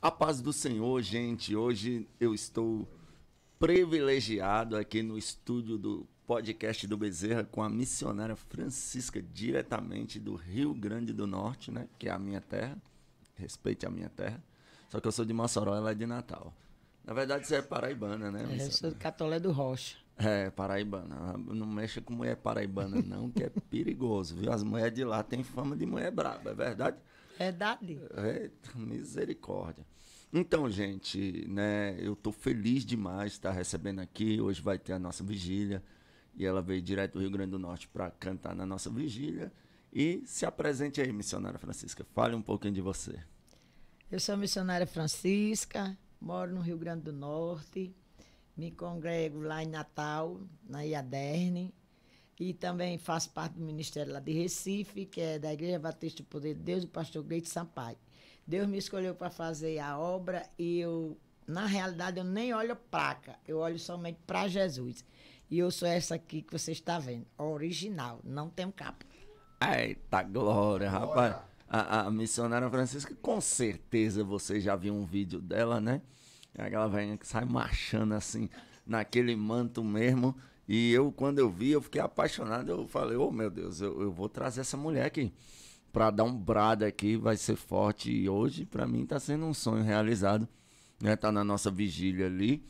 A paz do Senhor, gente. Hoje eu estou privilegiado aqui no estúdio do podcast do Bezerra com a missionária Francisca, diretamente do Rio Grande do Norte, né? Que é a minha terra. Respeite a minha terra. Só que eu sou de Mossoró, ela é de Natal. Na verdade, você é paraibana, né? É, eu sou católico Catolé do Rocha. É, paraibana. Não mexa com mulher paraibana, não, que é perigoso, viu? As mulheres de lá têm fama de mulher braba, é verdade? Verdade. É, é, misericórdia. Então, gente, né, eu estou feliz demais estar recebendo aqui. Hoje vai ter a nossa vigília. E ela veio direto do Rio Grande do Norte para cantar na nossa vigília. E se apresente aí, missionária Francisca. Fale um pouquinho de você. Eu sou missionária Francisca, moro no Rio Grande do Norte, me congrego lá em Natal, na Iaderne e também faço parte do ministério lá de Recife, que é da Igreja Batista do Poder de Deus, do pastor Gleito Sampaio. Deus me escolheu para fazer a obra e eu, na realidade, eu nem olho placa, eu olho somente para Jesus. E eu sou essa aqui que você está vendo, original, não um capa. Eita glória, rapaz. A, a, missionária Francisca, com certeza você já viu um vídeo dela, né? É aquela velhinha que sai marchando assim, naquele manto mesmo. E eu, quando eu vi, eu fiquei apaixonado. Eu falei, ô oh, meu Deus, eu, eu vou trazer essa mulher aqui para dar um brado aqui, vai ser forte. E hoje, para mim, está sendo um sonho realizado. Né? Tá na nossa vigília ali.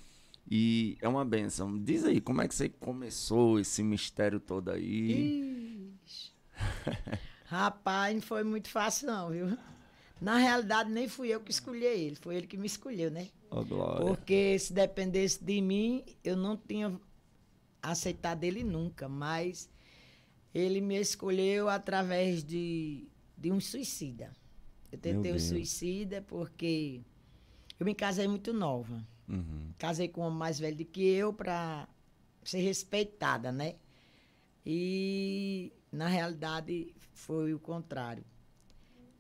E é uma benção. Diz aí, como é que você começou esse mistério todo aí? Rapaz, não foi muito fácil não, viu? Na realidade, nem fui eu que escolhi ele, foi ele que me escolheu, né? Oh, glória. Porque se dependesse de mim, eu não tinha aceitar dele nunca, mas ele me escolheu através de, de um suicida. Eu tentei o suicida porque eu me casei muito nova. Uhum. Casei com um homem mais velho do que eu para ser respeitada, né? E na realidade foi o contrário.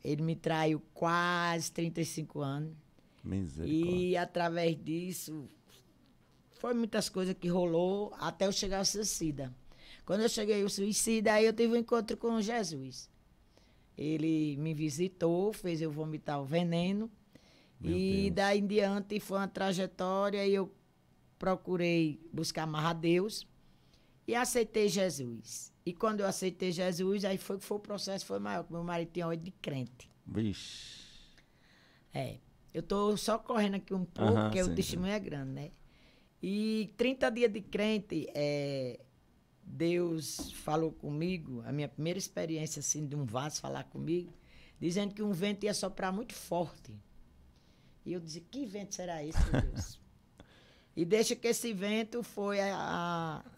Ele me traiu quase 35 anos. E através disso foi muitas coisas que rolou até eu chegar ao suicida. Quando eu cheguei ao suicida, aí eu tive um encontro com Jesus. Ele me visitou, fez eu vomitar o veneno. Meu e Deus. daí em diante foi uma trajetória e eu procurei buscar amar a Deus e aceitei Jesus. E quando eu aceitei Jesus, aí foi que foi o processo foi maior, que meu marido tinha oito de crente. Vixe. É. Eu tô só correndo aqui um pouco, uh -huh, porque sim, o testemunho é grande, né? E 30 dias de crente, é, Deus falou comigo, a minha primeira experiência assim de um vaso falar comigo, dizendo que um vento ia soprar muito forte. E eu disse, que vento será esse, Deus? e deixa que esse vento foi a,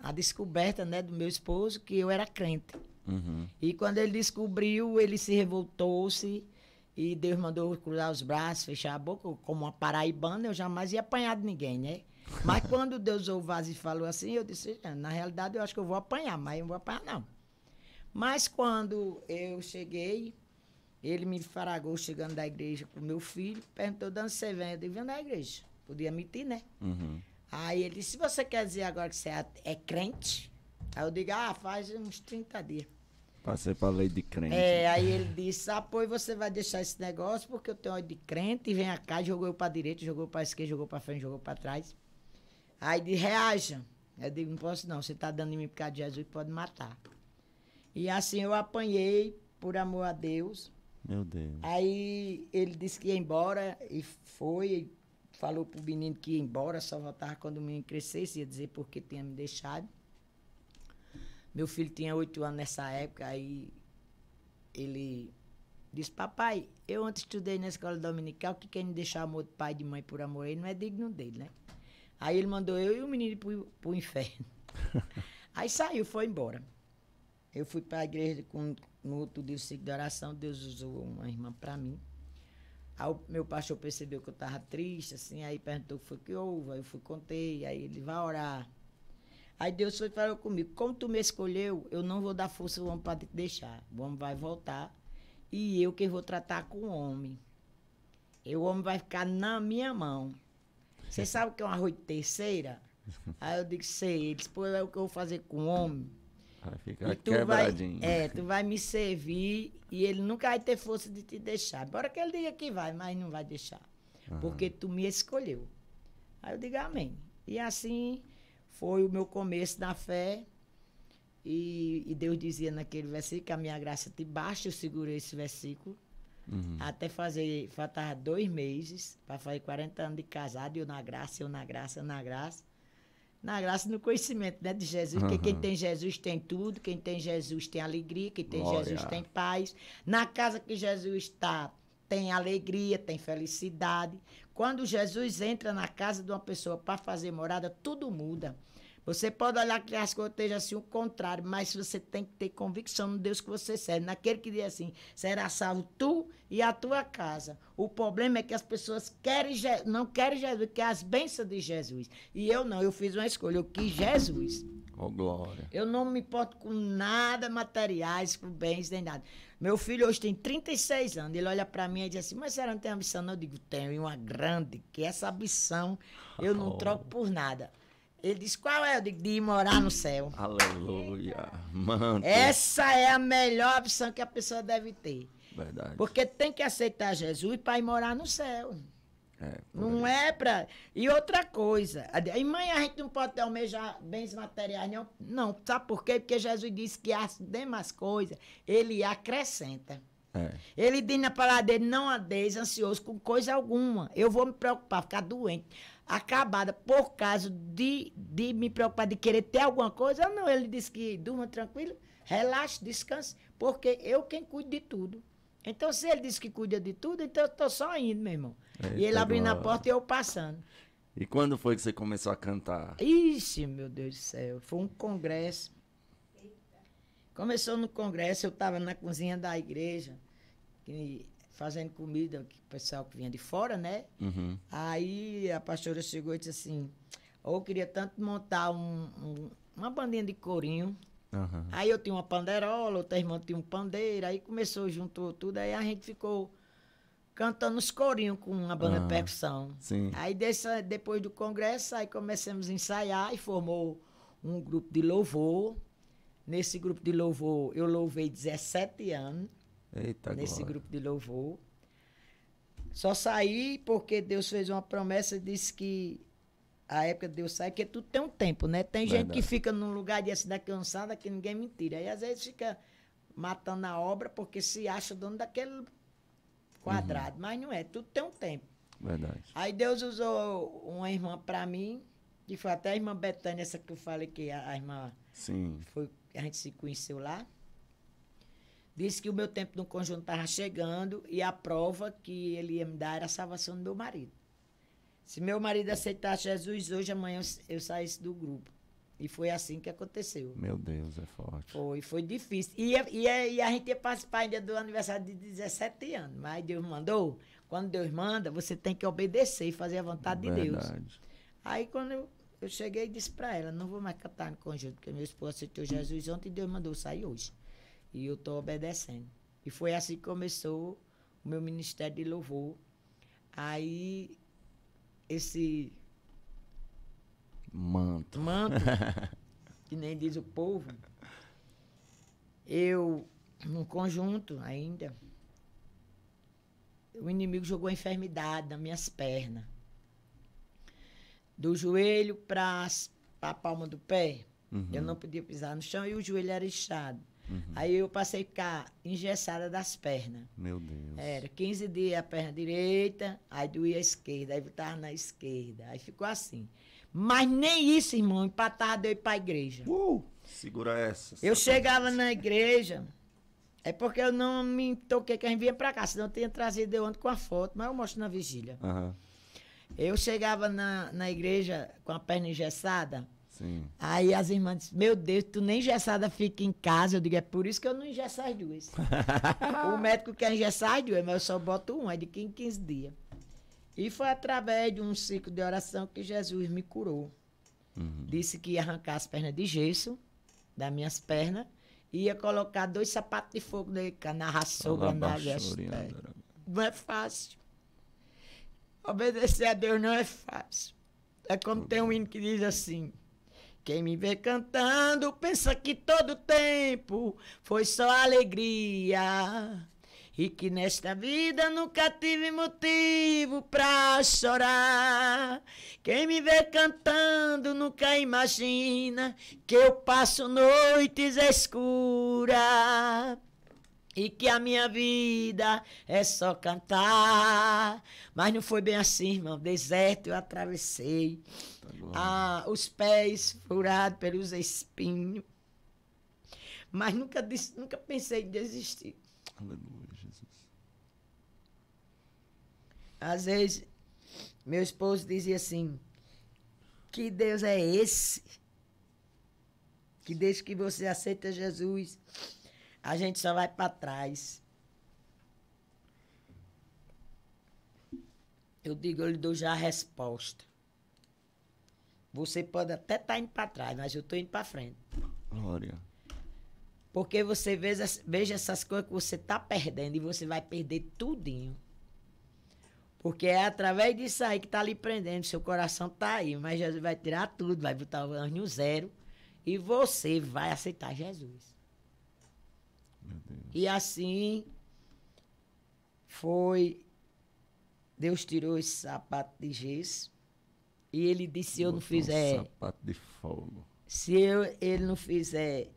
a, a, descoberta né, do meu esposo que eu era crente. Uhum. E quando ele descobriu, ele se revoltou-se e Deus mandou cruzar os braços, fechar a boca. Como uma paraibana, eu jamais ia apanhar de ninguém, né? Mas quando Deus e falou assim, eu disse, é, na realidade eu acho que eu vou apanhar, mas eu não vou apanhar não. Mas quando eu cheguei, ele me faragou chegando da igreja com meu filho, perguntou dando onde você vem. Eu disse, vim da igreja. Podia mentir, né? Uhum. Aí ele disse, se você quer dizer agora que você é, é crente, aí eu digo, ah, faz uns 30 dias. Passei para a lei de crente. É, aí ele disse: Ah, pois você vai deixar esse negócio porque eu tenho ódio de crente e vem cá, jogou eu para direita, jogou para esquerda, jogou para frente, jogou para trás. Aí de reaja. Eu digo, não posso não, você está dando em mim por causa de Jesus, pode matar. E assim eu apanhei, por amor a Deus. Meu Deus. Aí ele disse que ia embora e foi, falou pro menino que ia embora, só voltava quando o menino crescesse, ia dizer porque tinha me deixado. Meu filho tinha oito anos nessa época, aí ele disse, papai, eu ontem estudei na escola dominical que quem me deixar amor de pai e de mãe por amor, ele não é digno dele, né? Aí ele mandou eu e o menino pro, pro inferno. Aí saiu, foi embora. Eu fui para a igreja com, no outro dia, o ciclo de oração. Deus usou uma irmã para mim. Aí o meu pastor percebeu que eu estava triste, assim, aí perguntou o que foi que houve. Aí eu fui, contei. Aí ele vai orar. Aí Deus foi falou comigo: Como tu me escolheu, eu não vou dar força ao homem para te deixar. O homem vai voltar e eu que vou tratar com o homem. E o homem vai ficar na minha mão. Você sabe o que é um arroz de terceira? Aí eu digo, sei. Ele disse, pô, é o que eu vou fazer com o homem. Vai ficar e tu quebradinho. Vai, né? é, tu vai me servir e ele nunca vai ter força de te deixar. Bora que ele diga que vai, mas não vai deixar. Uhum. Porque tu me escolheu. Aí eu digo, amém. E assim foi o meu começo na fé. E, e Deus dizia naquele versículo que a minha graça te baixa Eu segurei esse versículo. Uhum. Até fazer, faltava dois meses para fazer 40 anos de casado, eu na graça, eu na graça, eu na graça. Na graça no conhecimento né, de Jesus, uhum. porque quem uhum. tem Jesus tem tudo, quem tem Jesus tem alegria, quem tem Glória. Jesus tem paz. Na casa que Jesus está, tem alegria, tem felicidade. Quando Jesus entra na casa de uma pessoa para fazer morada, tudo muda. Você pode olhar que as coisas estejam assim, o contrário, mas você tem que ter convicção no Deus que você serve. Naquele que diz assim, será salvo tu e a tua casa. O problema é que as pessoas querem não querem Jesus, quer as bênçãos de Jesus. E eu não, eu fiz uma escolha, eu quis Jesus. Oh, glória. Eu não me importo com nada materiais, com bens, nem nada. Meu filho hoje tem 36 anos. Ele olha para mim e diz assim: Mas você não tem ambição? Não? Eu digo: Tenho, e uma grande, que essa ambição eu não oh. troco por nada. Ele diz Qual é? Eu digo: De ir morar no céu. Aleluia. Mano. Essa é a melhor opção que a pessoa deve ter. Verdade. Porque tem que aceitar Jesus para ir morar no céu. É, não é, é para. E outra coisa, e mãe, a gente não pode ter almejar bens materiais, não. Não, sabe por quê? Porque Jesus disse que as demais coisas ele acrescenta. É. Ele diz na palavra dele: não andeis ansioso com coisa alguma. Eu vou me preocupar, ficar doente, acabada, por causa de, de me preocupar, de querer ter alguma coisa. Não, ele disse que durma tranquilo, relaxe, descanse, porque eu quem cuido de tudo. Então, se ele disse que cuida de tudo, então eu tô só indo, meu irmão. Eita e ele abrindo a porta e eu passando. E quando foi que você começou a cantar? Ixi, meu Deus do céu. Foi um congresso. Começou no congresso, eu estava na cozinha da igreja, que, fazendo comida, o pessoal que vinha de fora, né? Uhum. Aí a pastora chegou e disse assim, oh, eu queria tanto montar um, um, uma bandinha de corinho Uhum. Aí eu tinha uma panderola, outra irmã tinha um pandeiro, aí começou, juntou tudo, aí a gente ficou cantando os corinhos com uma banda uhum. percussão. Sim. Aí dessa, depois do congresso, aí começamos a ensaiar e formou um grupo de louvor. Nesse grupo de louvor, eu louvei 17 anos. Eita nesse glória. grupo de louvor. Só saí porque Deus fez uma promessa, disse que a época de Deus sair, porque tudo tem um tempo, né? Tem Verdade. gente que fica num lugar de cidade cansada que ninguém me tira. Aí às vezes fica matando a obra porque se acha dono daquele quadrado. Uhum. Mas não é, tudo tem um tempo. Verdade. Aí Deus usou uma irmã para mim, que foi até a irmã Betânia, essa que eu falei que a, a irmã Sim. Foi, a gente se conheceu lá. Disse que o meu tempo no conjunto estava chegando e a prova que ele ia me dar era a salvação do meu marido. Se meu marido aceitar Jesus hoje, amanhã eu, saísse do grupo. E foi assim que aconteceu. Meu Deus, é forte. Foi, foi difícil. E, e, e a gente ia participar ainda do aniversário de 17 anos, mas Deus mandou. Quando Deus manda, você tem que obedecer e fazer a vontade de é Deus. Aí quando eu, eu cheguei e disse para ela, não vou mais cantar no conjunto, porque meu esposo aceitou Jesus ontem e Deus mandou sair hoje. E eu estou obedecendo. E foi assim que começou o meu ministério de louvor. Aí esse manto. Manto, que nem diz o povo. Eu, no conjunto ainda, o inimigo jogou a enfermidade nas minhas pernas. Do joelho para a palma do pé. Uhum. Eu não podia pisar no chão e o joelho era inchado. Uhum. Aí eu passei a ficar engessada das pernas. Meu Deus. Era 15 dias a perna direita, aí doía a esquerda, aí estava na esquerda. Aí ficou assim. Mas nem isso, irmão, empatava eu ir para a igreja. Uh, segura essa. Eu chegava na igreja, é porque eu não me toquei que a gente vinha para cá, senão eu tinha trazido eu ontem com a foto, mas eu mostro na vigília. Uhum. Eu chegava na, na igreja com a perna engessada, Sim. Aí as irmãs disseram, meu Deus, tu nem engessada fica em casa. Eu digo, é por isso que eu não engesso as duas. o médico quer engessar as duas, mas eu só boto uma, é de 15 em 15 dias. E foi através de um ciclo de oração que Jesus me curou. Uhum. Disse que ia arrancar as pernas de gesso das minhas pernas e ia colocar dois sapatos de fogo de canarra sobre na Não é fácil. Obedecer a Deus não é fácil. É como tem um hino que diz assim: quem me vê cantando pensa que todo tempo foi só alegria. E que nesta vida nunca tive motivo pra chorar. Quem me vê cantando nunca imagina que eu passo noites escuras. E que a minha vida é só cantar. Mas não foi bem assim, irmão. Deserto eu atravessei. Tá ah, os pés furados pelos espinhos. Mas nunca, disse, nunca pensei em desistir. Aleluia, Jesus. Às vezes, meu esposo dizia assim: Que Deus é esse? Que desde que você aceita Jesus a gente só vai para trás. Eu digo, eu lhe dou já a resposta. Você pode até estar tá indo para trás, mas eu estou indo para frente. Glória. Porque você veja, veja essas coisas que você está perdendo e você vai perder tudinho. Porque é através disso aí que está lhe prendendo. Seu coração está aí, mas Jesus vai tirar tudo, vai botar o anjo zero. E você vai aceitar Jesus. E assim foi. Deus tirou esse sapato de gesso. E ele disse: se eu não fizer. Um sapato de fogo. Se eu, ele não fizer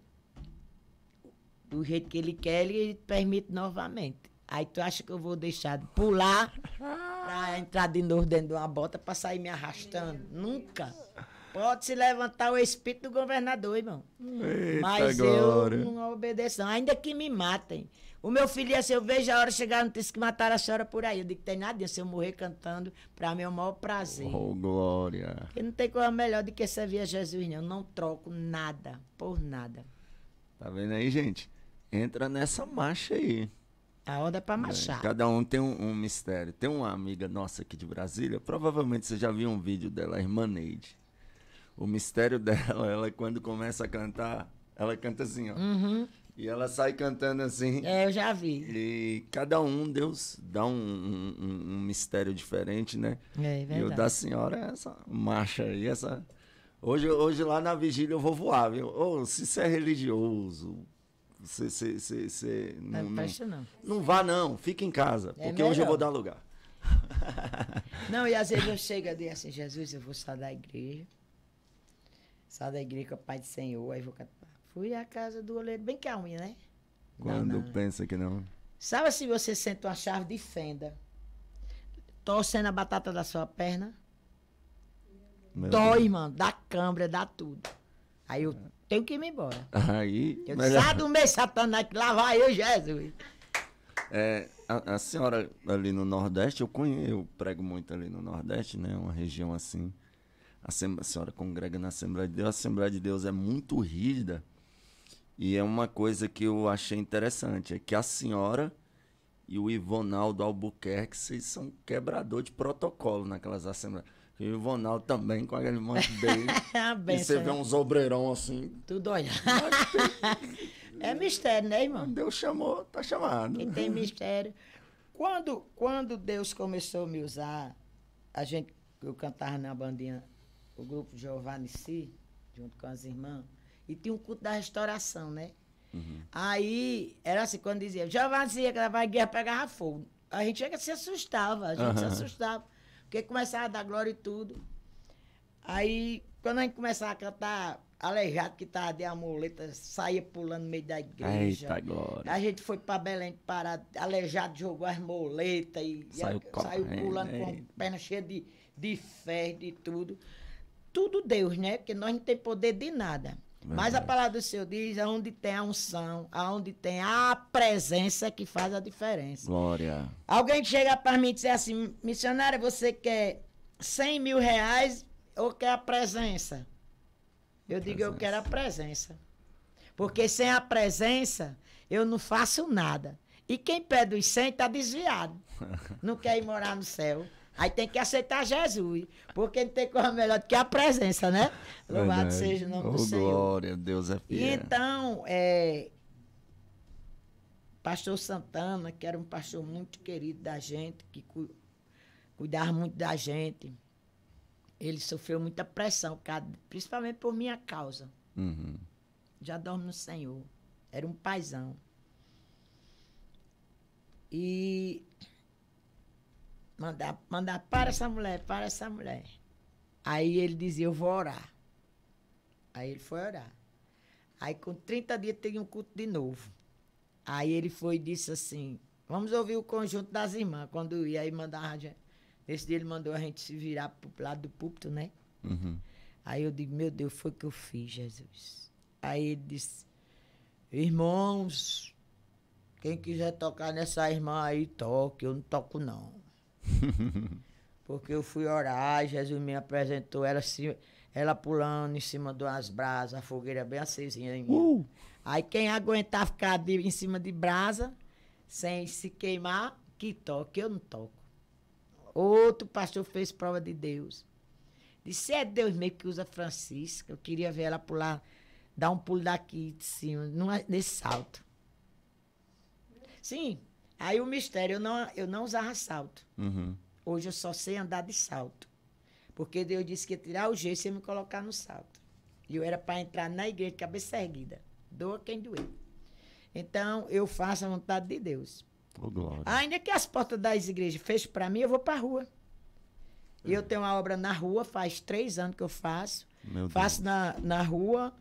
do jeito que ele quer, ele permite novamente. Aí tu acha que eu vou deixar de pular pra entrar de novo dentro de uma bota pra sair me arrastando? Nunca. Pode se levantar o espírito do governador, irmão. Eita Mas agora. eu não obedeço, ainda que me matem. O meu filho ia assim, eu vejo a hora chegar, não tem que matar a senhora por aí. Eu digo, tem nada disso, eu morrer cantando, para meu é maior prazer. Oh, glória. Porque não tem coisa melhor do que servir a Jesus, não. Eu não troco nada, por nada. Tá vendo aí, gente? Entra nessa marcha aí. A onda é pra machar. É, cada um tem um, um, mistério. Tem uma amiga nossa aqui de Brasília, provavelmente você já viu um vídeo dela, a irmã Neide o mistério dela, ela quando começa a cantar, ela canta assim, ó. Uhum. E ela sai cantando assim. É, eu já vi. E cada um, Deus dá um, um, um mistério diferente, né? É, é verdade. E o da senhora é essa marcha aí, essa. Hoje, hoje lá na vigília eu vou voar, viu? Oh, se você é religioso, você. você, você, você não, não, não, não. não vá, não. Fica em casa, é porque hoje eu vou dar lugar. Não, e às vezes eu chego digo assim, Jesus, eu vou sair da igreja. Sai da igreja, Pai do Senhor, aí vou cantar. Fui à casa do oleiro, bem calminha, né? Quando não, não. pensa que não. Sabe se você sente uma chave de fenda, torcendo a batata da sua perna? Meu Dói, Deus. mano, dá câmera, dá tudo. Aí eu tenho que ir embora. Aí. Eu sai ah, do Meio satanás, lá vai eu, Jesus. É, a, a, senhora ali no Nordeste, eu conheço, eu prego muito ali no Nordeste, né? Uma região assim a, senhora congrega na Assembleia de Deus, a Assembleia de Deus é muito rígida. E é uma coisa que eu achei interessante, é que a senhora e o Ivonaldo Albuquerque, vocês são quebrador de protocolo naquelas assembleias. E o Ivonaldo também, com aquele monte dele. e você né? vê uns obreirão assim. Tudo olha. é mistério, né, irmão? Deus chamou, tá chamado. E tem mistério. Quando, quando Deus começou a me usar, a gente, eu cantava na bandinha o grupo Giovanni Si, junto com as irmãs, e tinha um culto da restauração, né? Uhum. Aí, era assim, quando dizia, Giovanni Si, gravar guerra pegava fogo. A gente chega se assustava, a gente uhum. se assustava, porque começava a dar glória e tudo. Aí, quando a gente começava a cantar aleijado que tava de amuleta, saía pulando no meio da igreja. Eita, glória. A gente foi para Belém para aleijado, jogou as moletas e saiu, a, saiu pulando com a perna cheia de, de ferro e tudo tudo Deus, né? Porque nós não tem poder de nada. Verdade. Mas a palavra do Senhor diz: aonde tem a unção, aonde tem a presença que faz a diferença. Glória. Alguém chega para mim e diz assim: missionária, você quer 100 mil reais ou quer a presença? Eu digo: eu quero a presença. Porque sem a presença, eu não faço nada. E quem pede os 100 está desviado. não quer ir morar no céu. Aí tem que aceitar Jesus, porque não tem coisa melhor do que a presença, né? Louvado seja o nome oh, do Senhor. Glória, Deus é fiel. Então, é, pastor Santana, que era um pastor muito querido da gente, que cu, cuidava muito da gente, ele sofreu muita pressão, principalmente por minha causa. Uhum. Já dorme no Senhor. Era um paizão. E Mandar, mandar para essa mulher, para essa mulher. Aí ele dizia, eu vou orar. Aí ele foi orar. Aí com 30 dias teve um culto de novo. Aí ele foi e disse assim, vamos ouvir o conjunto das irmãs. Quando ia, aí mandava. Nesse dia ele mandou a gente se virar pro lado do púlpito, né? Uhum. Aí eu digo, meu Deus, foi o que eu fiz, Jesus. Aí ele disse, irmãos, quem quiser tocar nessa irmã aí, toque, eu não toco não. Porque eu fui orar, Jesus me apresentou, ela, se, ela pulando em cima de umas brasas, a fogueira bem acesinha em Uh! Aí quem aguentar ficar de, em cima de brasa, sem se queimar, que toque, eu não toco. Outro pastor fez prova de Deus. Disse, é Deus mesmo que usa Francisca. Eu queria ver ela pular, dar um pulo daqui de cima, numa, nesse salto. Sim, Aí o mistério, eu não, eu não usava salto. Uhum. Hoje eu só sei andar de salto. Porque Deus disse que ia tirar o gesso e me colocar no salto. E eu era para entrar na igreja de cabeça erguida. Doa quem doer. Então, eu faço a vontade de Deus. Oh, Ainda que as portas das igrejas fechem para mim, eu vou para a rua. E eu tenho uma obra na rua, faz três anos que eu faço. Meu faço na, na rua.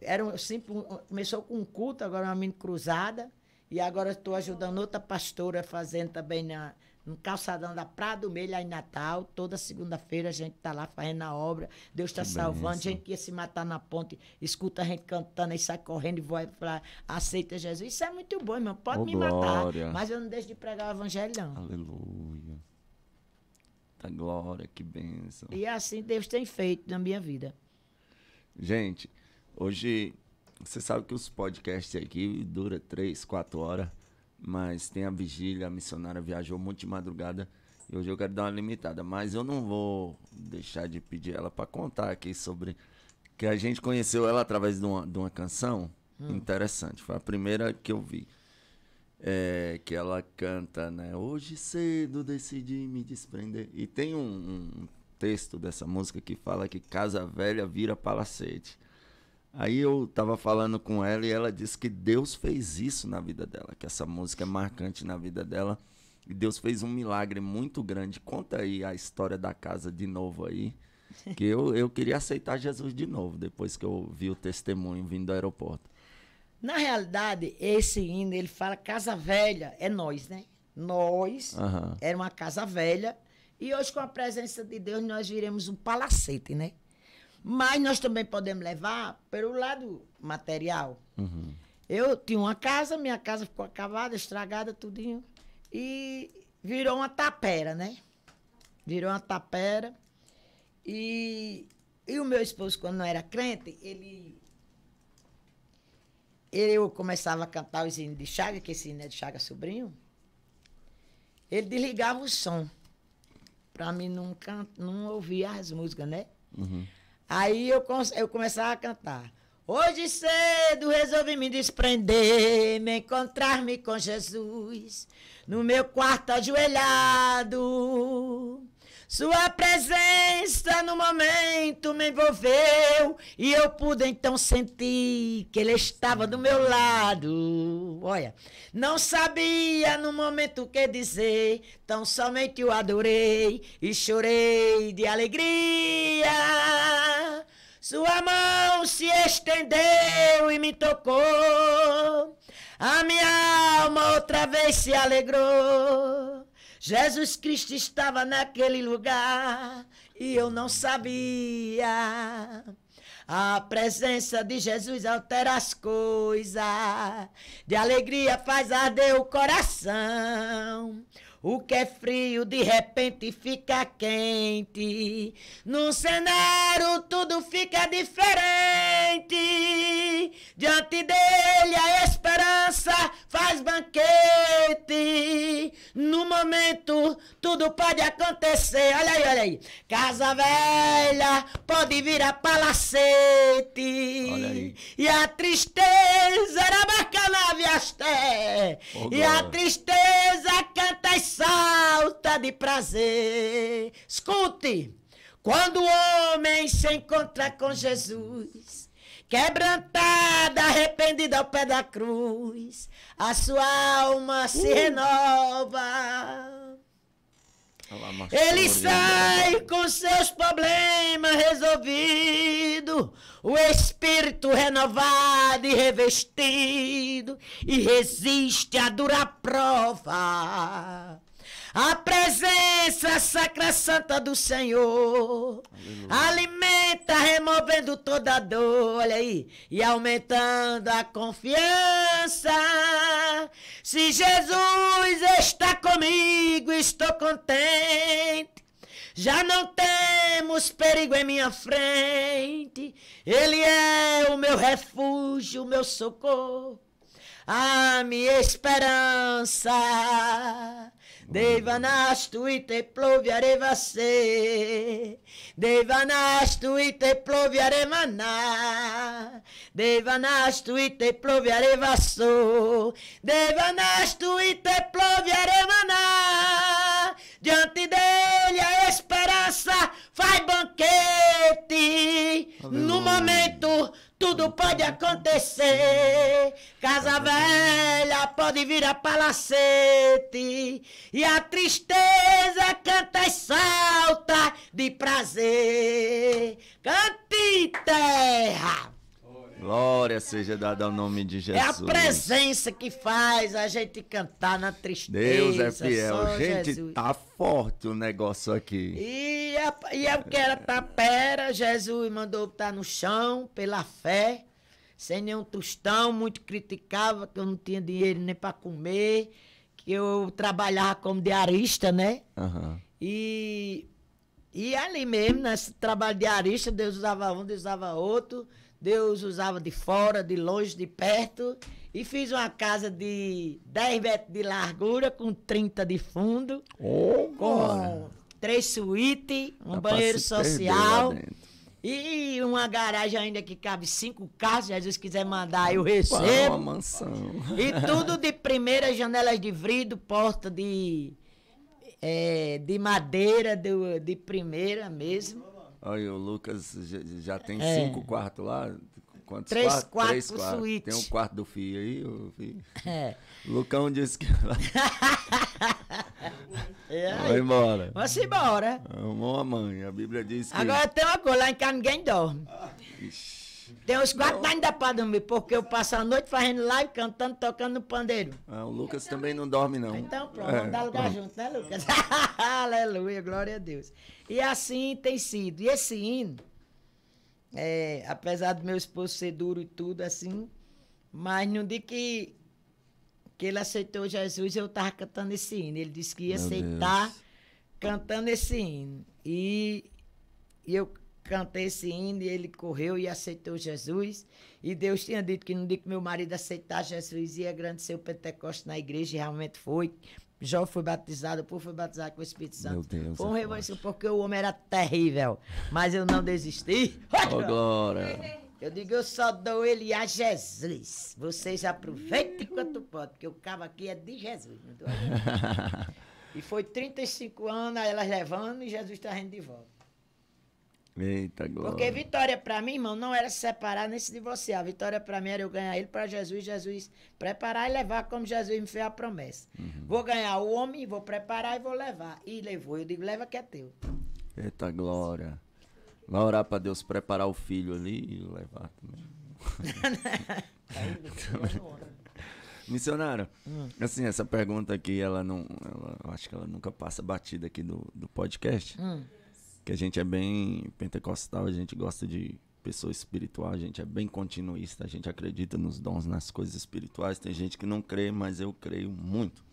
Era um, sempre, começou com um culto, agora uma mini cruzada. E agora estou ajudando outra pastora fazendo também na, no calçadão da Praia do Meio, aí em Natal. Toda segunda-feira a gente está lá fazendo a obra. Deus está salvando. Isso. Gente que ia se matar na ponte, escuta a gente cantando e sai correndo e vai para aceita Jesus. Isso é muito bom, irmão. Pode oh, me matar, mas eu não deixo de pregar o evangelho, não. Aleluia. Tá glória, que bênção. E é assim Deus tem feito na minha vida. Gente, hoje você sabe que os podcasts aqui dura três, quatro horas, mas tem a vigília, a missionária viajou muito de madrugada e hoje eu quero dar uma limitada. Mas eu não vou deixar de pedir ela para contar aqui sobre que a gente conheceu ela através de uma, de uma canção hum. interessante. Foi a primeira que eu vi. É, que ela canta, né? Hoje cedo decidi me desprender. E tem um, um texto dessa música que fala que casa velha vira palacete. Aí eu estava falando com ela e ela disse que Deus fez isso na vida dela, que essa música é marcante na vida dela. E Deus fez um milagre muito grande. Conta aí a história da casa de novo aí. Que eu, eu queria aceitar Jesus de novo, depois que eu vi o testemunho vindo do aeroporto. Na realidade, esse hino, ele fala casa velha, é nós, né? Nós, uhum. era uma casa velha. E hoje, com a presença de Deus, nós viremos um palacete, né? Mas nós também podemos levar pelo lado material. Uhum. Eu tinha uma casa, minha casa ficou acabada, estragada, tudinho. E virou uma tapera, né? Virou uma tapera. E, e o meu esposo, quando não era crente, ele. Eu começava a cantar os hinos de Chaga, que esse hino é de Chaga Sobrinho. Ele desligava o som. para mim não, can... não ouvir as músicas, né? Uhum. Aí eu, eu começava a cantar. Hoje cedo resolvi me desprender, me encontrar-me com Jesus. No meu quarto ajoelhado, Sua presença no momento me envolveu e eu pude então sentir que Ele estava do meu lado. Olha, não sabia no momento o que dizer, tão somente o adorei e chorei de alegria. Sua mão se estendeu e me tocou. A minha alma outra vez se alegrou. Jesus Cristo estava naquele lugar e eu não sabia. A presença de Jesus altera as coisas, de alegria faz arder o coração. O que é frio de repente fica quente. Num cenário tudo fica diferente. Diante dele a esperança faz banquete. No momento tudo pode acontecer. Olha aí, olha aí. Casa velha pode virar palacete. Olha aí. E a tristeza era bacana viaste. Oh, e a tristeza mas salta de prazer. Escute! Quando o homem se encontra com Jesus, quebrantada, arrependida ao pé da cruz, a sua alma uh. se renova. Ele sai é com seus problemas resolvido, o espírito renovado e revestido, e resiste à dura prova. A presença sacra santa do Senhor alimenta removendo é toda dor, olha aí, e aumentando a confiança. Se Jesus está comigo, estou contente. Já não temos perigo em minha frente. Ele é o meu refúgio, o meu socorro a minha esperança. Devanas tu e te areva você, Devanas tu e te areva maná, Devanas tu e te areva vasso, Devanas tu e te areva maná, diante dele a esperança faz banquete, Aleluia. no momento tudo pode acontecer. Casa velha pode virar palacete. E a tristeza canta e salta de prazer. Cante terra! Glória seja dada ao nome de Jesus. É a presença que faz a gente cantar na tristeza. Deus é fiel. gente, Jesus. tá forte o negócio aqui. E, a, é, e eu é quero tapera, Jesus mandou estar no chão pela fé, sem nenhum tostão, muito criticava que eu não tinha dinheiro nem para comer, que eu trabalhava como diarista, né? Uhum. E, e ali mesmo, nesse trabalho diarista, Deus usava um, Deus usava outro Deus usava de fora, de longe, de perto. E fiz uma casa de 10 metros de largura, com 30 de fundo. Oh, com três suítes, um banheiro social. E uma garagem ainda que cabe cinco carros, se Jesus quiser mandar, eu recebo. Uma mansão. E tudo de primeira, janelas de vidro, porta de, é, de madeira, de primeira mesmo. Aí o Lucas já, tem é. cinco quartos lá. Quantos três quartos? quartos três quartos. Suíte. Tem um quarto do Fio aí, o Fio. É. Lucão disse que. é Vai embora. Vamos embora. Vamos a mãe. A Bíblia diz que. Agora tem uma coisa, lá em casa ninguém dorme. Ah, ixi. Tem uns quatro não. ainda para dormir, porque eu passo a noite fazendo live, cantando, tocando no pandeiro. Ah, o Lucas também não dorme, não. Então pronto, é. vamos dar lugar junto, né, Lucas? Aleluia, glória a Deus. E assim tem sido. E esse hino, é, apesar do meu esposo ser duro e tudo, assim, mas não dia que, que ele aceitou Jesus, eu estava cantando esse hino. Ele disse que ia meu aceitar Deus. cantando esse hino. E, e eu cantei esse hino e ele correu e aceitou Jesus. E Deus tinha dito que no dia que meu marido aceitar Jesus ia agradecer o Pentecoste na igreja, e realmente foi. Jó foi batizado, o povo foi batizado com o Espírito Santo. Meu Deus, foi um é revanche porque o homem era terrível. Mas eu não desisti. agora oh, Eu digo, eu só dou ele a Jesus. Vocês aproveitem quanto pode, porque o cabo aqui é de Jesus. Não e foi 35 anos elas levando e Jesus está indo de volta. Eita, glória. Porque vitória para mim, irmão, não era se separar nem se divorciar. A vitória para mim era eu ganhar ele para Jesus, Jesus preparar e levar como Jesus me fez a promessa. Uhum. Vou ganhar o homem, vou preparar e vou levar. E levou. Eu digo, leva que é teu. Eita, glória. Vai orar para Deus preparar o filho ali e levar também. Missionário, hum. assim, essa pergunta aqui, ela não. Ela, eu acho que ela nunca passa batida aqui do, do podcast. Hum que a gente é bem pentecostal, a gente gosta de pessoa espiritual, a gente é bem continuista, a gente acredita nos dons, nas coisas espirituais. Tem gente que não crê, mas eu creio muito.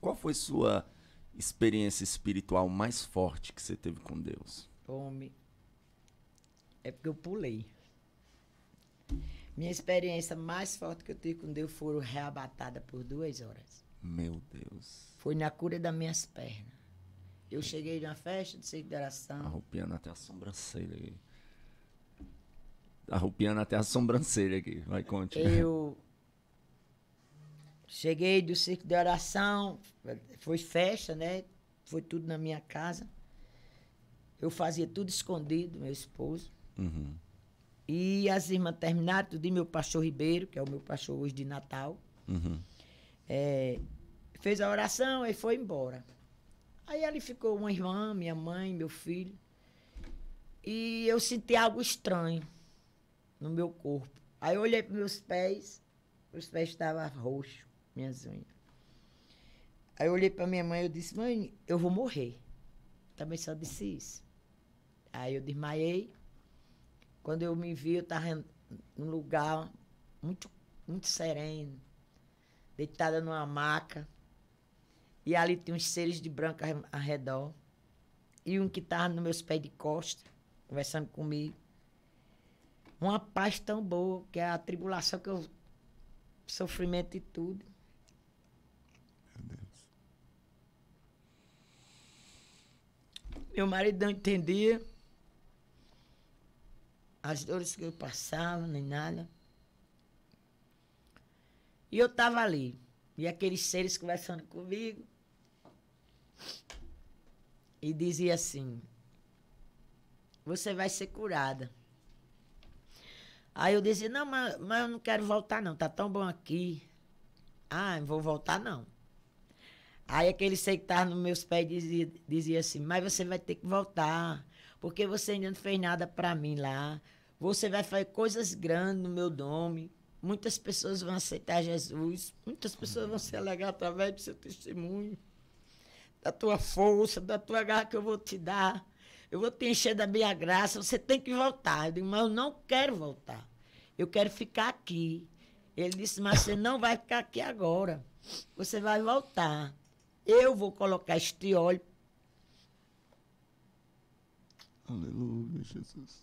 Qual foi sua experiência espiritual mais forte que você teve com Deus? Homem, é porque eu pulei. Minha experiência mais forte que eu tive com Deus foi reabatada por duas horas. Meu Deus. Foi na cura das minhas pernas. Eu cheguei de uma festa de oração. Arrupiando até a sobrancelha aqui. Arrupiando até a sobrancelha aqui. Vai, conte. Eu cheguei do circo de oração, foi festa, né? Foi tudo na minha casa. Eu fazia tudo escondido, meu esposo. Uhum. E as irmãs terminaram tudo, e meu pastor Ribeiro, que é o meu pastor hoje de Natal, uhum. é, fez a oração e foi embora. Aí ali ficou uma irmã, minha mãe, meu filho. E eu senti algo estranho no meu corpo. Aí eu olhei para meus pés, meus pés estavam roxos, minhas unhas. Aí eu olhei para minha mãe e disse, mãe, eu vou morrer. Também só disse isso. Aí eu desmaiei. Quando eu me vi, eu estava num lugar muito, muito sereno, deitada numa maca e ali tinha uns seres de branco ao redor. E um que estava nos meus pés de costa, conversando comigo. Uma paz tão boa, que é a tribulação que eu. sofrimento e tudo. Meu Deus. Meu marido não entendia as dores que eu passava, nem nada. E eu estava ali. E aqueles seres conversando comigo e dizia assim: Você vai ser curada. Aí eu dizia: Não, mas, mas eu não quero voltar, não. Tá tão bom aqui. Ah, não vou voltar, não. Aí aquele ser que estava nos meus pés dizia, dizia assim: Mas você vai ter que voltar, porque você ainda não fez nada para mim lá. Você vai fazer coisas grandes no meu nome. Muitas pessoas vão aceitar Jesus. Muitas pessoas vão se alegrar através do seu testemunho da tua força, da tua garra que eu vou te dar. Eu vou te encher da minha graça, você tem que voltar. Eu digo, mas eu não quero voltar. Eu quero ficar aqui. Ele disse, mas você não vai ficar aqui agora. Você vai voltar. Eu vou colocar este óleo. Aleluia, Jesus.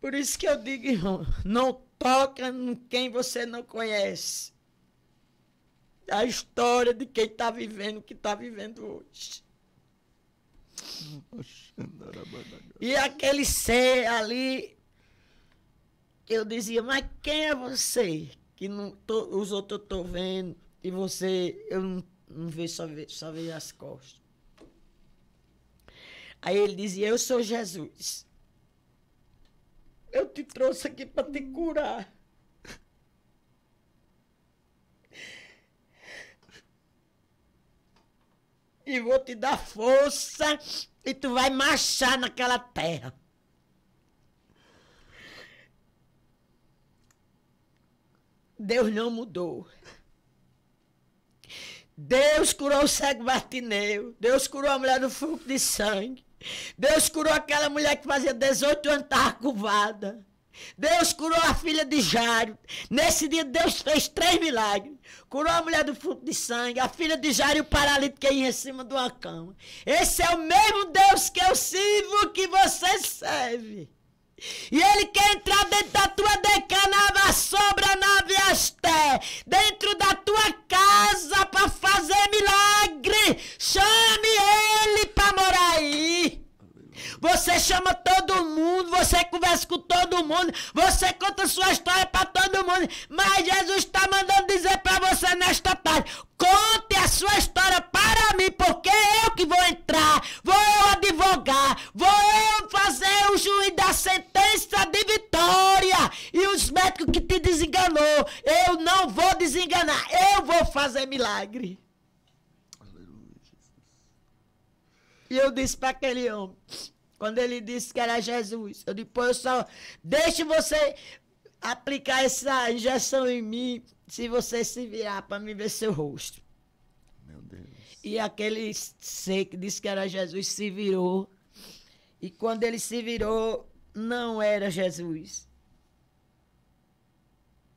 Por isso que eu digo, irmão, não toca em quem você não conhece a história de quem está vivendo o que está vivendo hoje. E aquele ser ali, eu dizia, mas quem é você? Que não tô, os outros eu tô vendo e você, eu não, não vejo, só vejo, só vejo as costas. Aí ele dizia, eu sou Jesus. Eu te trouxe aqui para te curar. e vou te dar força e tu vai marchar naquela terra. Deus não mudou. Deus curou o cego Bartineu. Deus curou a mulher do fluxo de sangue. Deus curou aquela mulher que fazia 18 anos estava curvada. Deus curou a filha de Jairo. Nesse dia, Deus fez três milagres curou a mulher do fluxo de sangue, a filha de Jairo paralítico em cima de uma cama. Esse é o mesmo Deus que eu sirvo, que você serve. E ele quer entrar dentro da tua decanava, sobra na viasté, dentro da tua casa para fazer milagre. Chame ele para morar aí. Você chama todo você conversa com todo mundo, você conta sua história para todo mundo, mas Jesus está mandando dizer para você nesta tarde: conte a sua história para mim, porque eu que vou entrar, vou eu advogar, vou eu fazer o juiz da sentença de vitória. E os médicos que te desenganou, eu não vou desenganar, eu vou fazer milagre. E eu disse para aquele homem: quando ele disse que era Jesus, eu depois eu só deixe você aplicar essa injeção em mim, se você se virar para me ver seu rosto. Meu Deus. E aquele ser que disse que era Jesus se virou. E quando ele se virou, não era Jesus.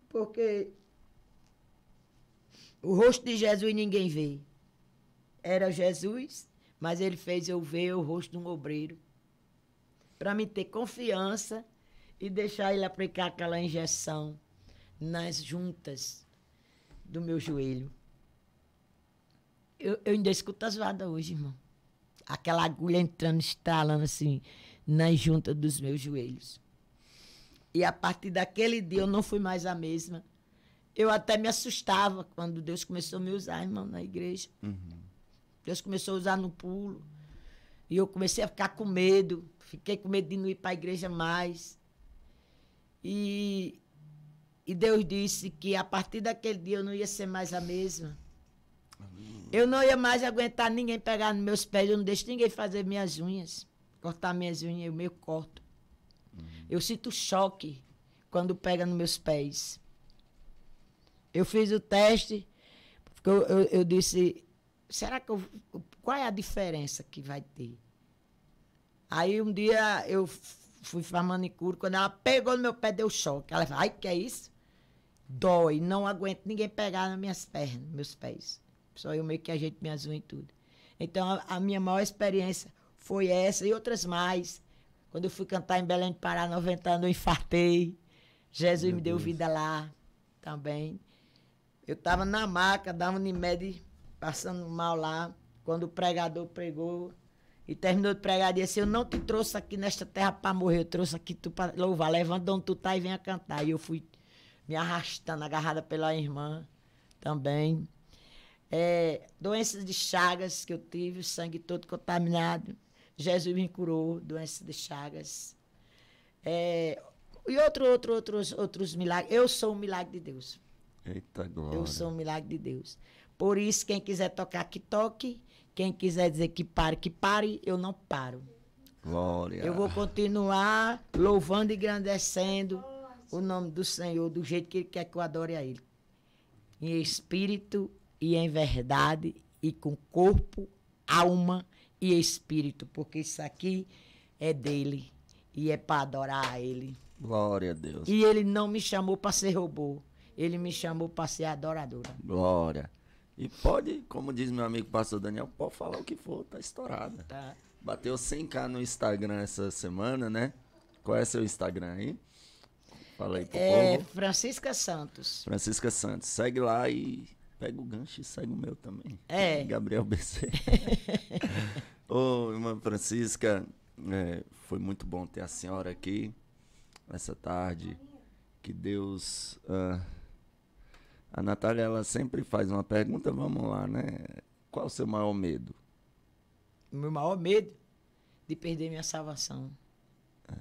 Porque o rosto de Jesus ninguém vê. Era Jesus, mas ele fez eu ver o rosto de um obreiro para me ter confiança e deixar ele aplicar aquela injeção nas juntas do meu joelho. Eu, eu ainda escuto as vadas hoje, irmão. Aquela agulha entrando, estalando assim, nas juntas dos meus joelhos. E a partir daquele dia eu não fui mais a mesma. Eu até me assustava quando Deus começou a me usar, irmão, na igreja. Uhum. Deus começou a usar no pulo e eu comecei a ficar com medo, fiquei com medo de não ir para a igreja mais. E, e Deus disse que a partir daquele dia eu não ia ser mais a mesma. Eu não ia mais aguentar ninguém pegar nos meus pés, eu não deixo ninguém fazer minhas unhas, cortar minhas unhas, eu meio corto. Uhum. Eu sinto choque quando pega nos meus pés. Eu fiz o teste, porque eu, eu, eu disse, será que eu qual é a diferença que vai ter? Aí um dia eu fui fazer manicure, quando ela pegou no meu pé, deu choque. Ela falou, ai, que é isso? Dói, não aguento ninguém pegar nas minhas pernas, meus pés. Só eu meio que ajeito minhas unhas e tudo. Então, a, a minha maior experiência foi essa e outras mais. Quando eu fui cantar em Belém de Pará, 90 anos, eu infartei. Jesus meu me deu vida lá também. Eu estava na maca da Unimed, passando mal lá. Quando o pregador pregou e terminou de pregar, disse: Eu não te trouxe aqui nesta terra para morrer, eu trouxe aqui tu para louvar. Levanta onde tu tá e venha cantar. E eu fui me arrastando, agarrada pela irmã também. É, doenças de Chagas que eu tive, o sangue todo contaminado. Jesus me curou, doença de Chagas. É, e outro, outro, outros, outros milagres. Eu sou um milagre de Deus. Eita glória. Eu sou um milagre de Deus. Por isso, quem quiser tocar, que toque. Quem quiser dizer que pare, que pare, eu não paro. Glória. Eu vou continuar louvando e engrandecendo o nome do Senhor do jeito que Ele quer que eu adore a Ele. Em espírito e em verdade e com corpo, alma e espírito, porque isso aqui é dele e é para adorar a Ele. Glória a Deus. E Ele não me chamou para ser robô, Ele me chamou para ser adoradora. Glória. E pode, como diz meu amigo pastor Daniel, pode falar o que for, tá estourada. Tá. Bateu 100k no Instagram essa semana, né? Qual é seu Instagram aí? Fala aí pro é, povo. Francisca Santos. Francisca Santos. Segue lá e pega o gancho e segue o meu também. É. Gabriel BC. Ô, irmã Francisca, é, foi muito bom ter a senhora aqui essa tarde. Que Deus. Uh, a Natália, ela sempre faz uma pergunta, vamos lá, né? Qual o seu maior medo? O meu maior medo? De perder minha salvação. É.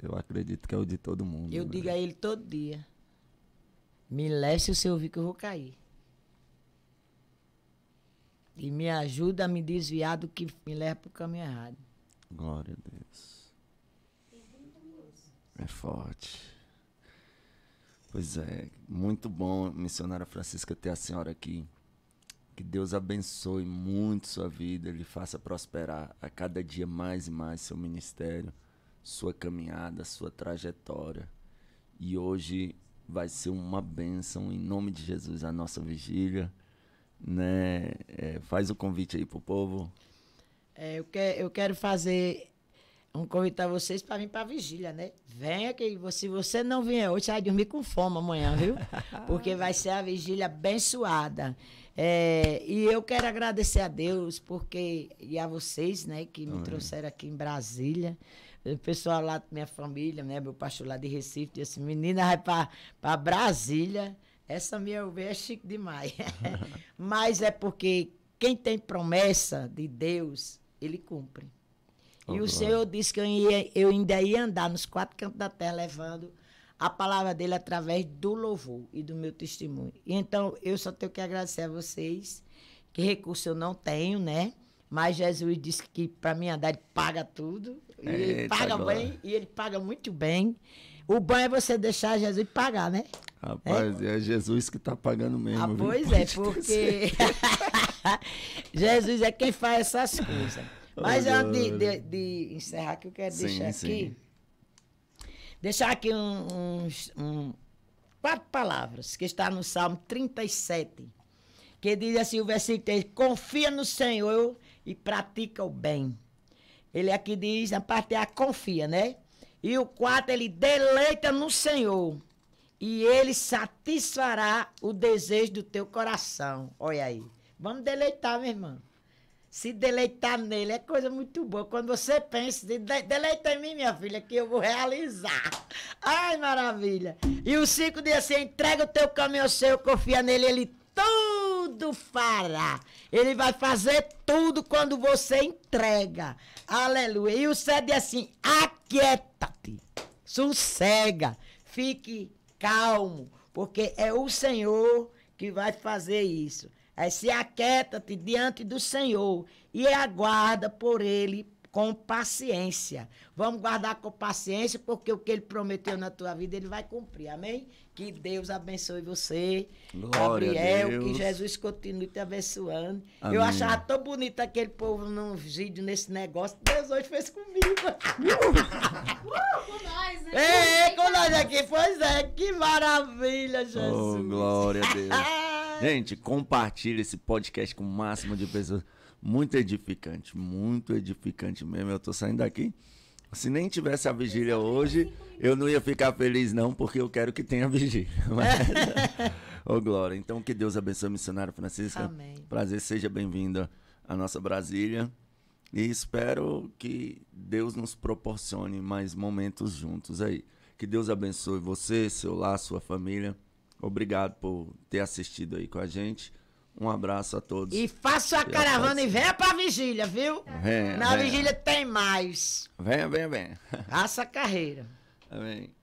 Eu acredito que é o de todo mundo. Eu né? digo a ele todo dia. Me leve o seu ouvir que eu vou cair. E me ajuda a me desviar do que me leva para o caminho errado. Glória a Deus. É forte. Pois é, muito bom, missionária Francisca, ter a senhora aqui. Que Deus abençoe muito sua vida, lhe faça prosperar a cada dia mais e mais seu ministério, sua caminhada, sua trajetória. E hoje vai ser uma bênção, em nome de Jesus, a nossa vigília. Né? É, faz o convite aí pro povo. É, eu, eu quero fazer Vamos convidar vocês para vir para a vigília, né? Venha que se você não vier hoje, você vai dormir com fome amanhã, viu? Porque vai ser a vigília abençoada. É, e eu quero agradecer a Deus porque e a vocês, né, que me Amém. trouxeram aqui em Brasília. O pessoal lá da minha família, né, meu pastor lá de Recife, disse: assim, menina, vai para Brasília. Essa minha UV é chique demais. Mas é porque quem tem promessa de Deus, ele cumpre e o Senhor disse que eu, ia, eu ainda ia andar nos quatro cantos da terra levando a palavra dele através do louvor e do meu testemunho. E então, eu só tenho que agradecer a vocês, que recurso eu não tenho, né? Mas Jesus disse que para mim andar ele paga tudo, e Eita ele paga bem, e ele paga muito bem. O bom é você deixar Jesus pagar, né? Rapaz, é, é Jesus que está pagando mesmo. Ah, pois viu? é, porque Jesus é quem faz essas coisas. Mas antes de, de, de, encerrar, que eu quero sim, deixar aqui. Deixar aqui uns, um, um, quatro palavras que está no Salmo 37, que diz assim: o versículo 3: Confia no Senhor e pratica o bem. Ele aqui diz, na parte A, confia, né? E o 4, ele deleita no Senhor e ele satisfará o desejo do teu coração. Olha aí. Vamos deleitar, meu irmão se deleitar nele é coisa muito boa. Quando você pensa, de, deleita em mim, minha filha, que eu vou realizar. Ai, maravilha. E o cinco dias assim, entrega o teu caminho seu, confia nele, ele tudo fará. Ele vai fazer tudo quando você entrega. Aleluia. E o sete assim, aquieta-te, sossega, fique calmo, porque é o Senhor que vai fazer isso. É, se aquieta-te diante do Senhor e aguarda por ele com paciência. Vamos guardar com paciência, porque o que ele prometeu na tua vida, ele vai cumprir. Amém? Que Deus abençoe você, Glória Gabriel, que Jesus continue te abençoando. Amém. Eu achava tão bonito aquele povo num vídeo, nesse negócio. Deus hoje fez comigo. Uh! É, é com nós, né? Ei, com nós aqui. Pois é, que maravilha, oh, Jesus. Oh, glória a Deus. Gente, compartilhe esse podcast com o máximo de pessoas muito edificante, muito edificante mesmo. Eu tô saindo daqui. Se nem tivesse a vigília hoje, eu não ia ficar feliz, não, porque eu quero que tenha vigília. Mas, Glória. Então, que Deus abençoe a missionária Francisca. Amém. Prazer, seja bem-vinda à nossa Brasília. E espero que Deus nos proporcione mais momentos juntos aí. Que Deus abençoe você, seu lar, sua família. Obrigado por ter assistido aí com a gente. Um abraço a todos. E faça a caravana e venha pra vigília, viu? Venha, Na venha. vigília tem mais. Venha, venha, venha. Faça a carreira. Amém.